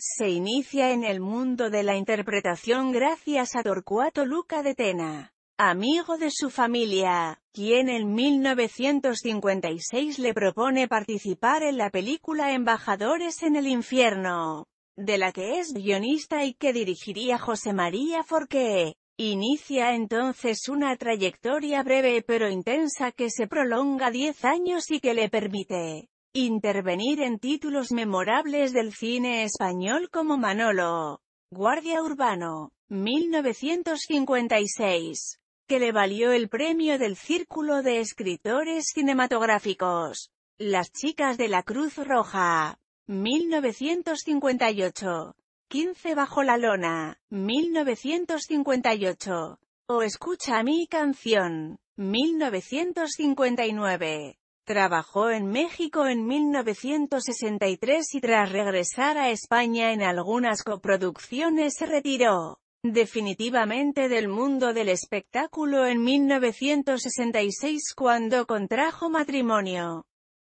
Se inicia en el mundo de la interpretación gracias a Torcuato Luca de Tena, amigo de su familia, quien en 1956 le propone participar en la película Embajadores en el Infierno, de la que es guionista y que dirigiría José María Forqué. Inicia entonces una trayectoria breve pero intensa que se prolonga 10 años y que le permite Intervenir en títulos memorables del cine español como Manolo, Guardia Urbano, 1956, que le valió el premio del Círculo de Escritores Cinematográficos. Las chicas de la Cruz Roja, 1958. 15 bajo la lona, 1958. O escucha mi canción, 1959. Trabajó en México en 1963 y tras regresar a España en algunas coproducciones se retiró definitivamente del mundo del espectáculo en 1966 cuando contrajo matrimonio.